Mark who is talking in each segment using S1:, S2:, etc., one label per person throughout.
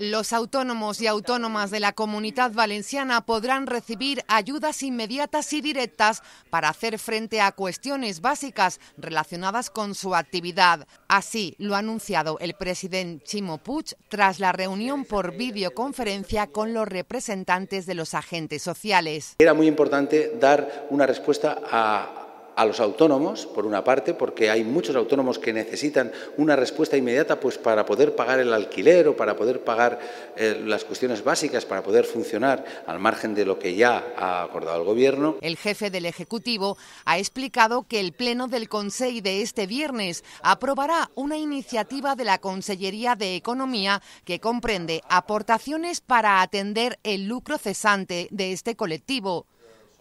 S1: Los autónomos y autónomas de la comunidad valenciana podrán recibir ayudas inmediatas y directas para hacer frente a cuestiones básicas relacionadas con su actividad. Así lo ha anunciado el presidente Chimo Puig tras la reunión por videoconferencia con los representantes de los agentes
S2: sociales. Era muy importante dar una respuesta a, a los autónomos, por una parte, porque hay muchos autónomos que necesitan una respuesta inmediata pues, para poder pagar el alquiler o para poder pagar eh, las cuestiones básicas, para poder funcionar al margen de lo que ya ha acordado el Gobierno.
S1: El jefe del Ejecutivo ha explicado que el Pleno del Consejo de este viernes aprobará una iniciativa de la Consellería de Economía que comprende aportaciones para atender el lucro cesante de este colectivo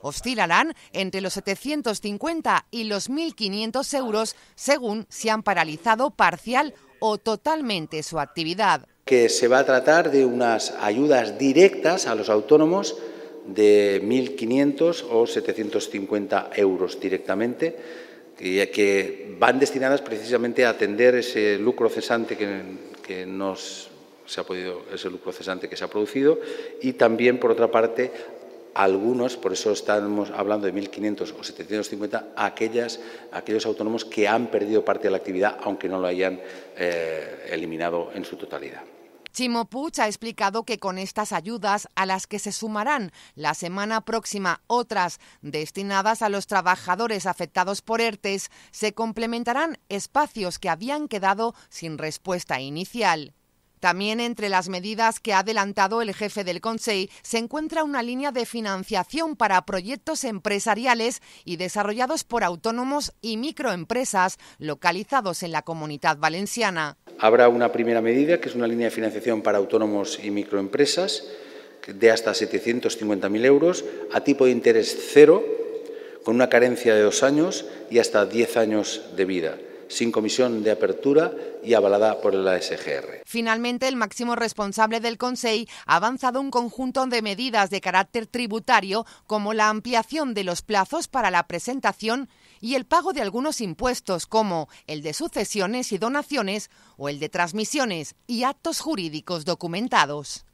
S1: oscilarán entre los 750 y los 1.500 euros según si han paralizado parcial o totalmente su actividad.
S2: Que se va a tratar de unas ayudas directas a los autónomos de 1.500 o 750 euros directamente, que van destinadas precisamente a atender ese lucro cesante que, que nos se ha podido ese lucro cesante que se ha producido y también por otra parte algunos, por eso estamos hablando de 1.500 o 750, aquellas, aquellos autónomos que han perdido parte de la actividad, aunque no lo hayan eh, eliminado en su totalidad.
S1: Chimo ha explicado que con estas ayudas, a las que se sumarán la semana próxima otras destinadas a los trabajadores afectados por ERTES, se complementarán espacios que habían quedado sin respuesta inicial. También entre las medidas que ha adelantado el jefe del Consejo se encuentra una línea de financiación para proyectos empresariales y desarrollados por autónomos y microempresas localizados en la comunidad valenciana.
S2: Habrá una primera medida que es una línea de financiación para autónomos y microempresas de hasta 750.000 euros a tipo de interés cero, con una carencia de dos años y hasta 10 años de vida sin comisión de apertura y avalada por la SGR.
S1: Finalmente, el máximo responsable del Consejo ha avanzado un conjunto de medidas de carácter tributario, como la ampliación de los plazos para la presentación y el pago de algunos impuestos, como el de sucesiones y donaciones o el de transmisiones y actos jurídicos documentados.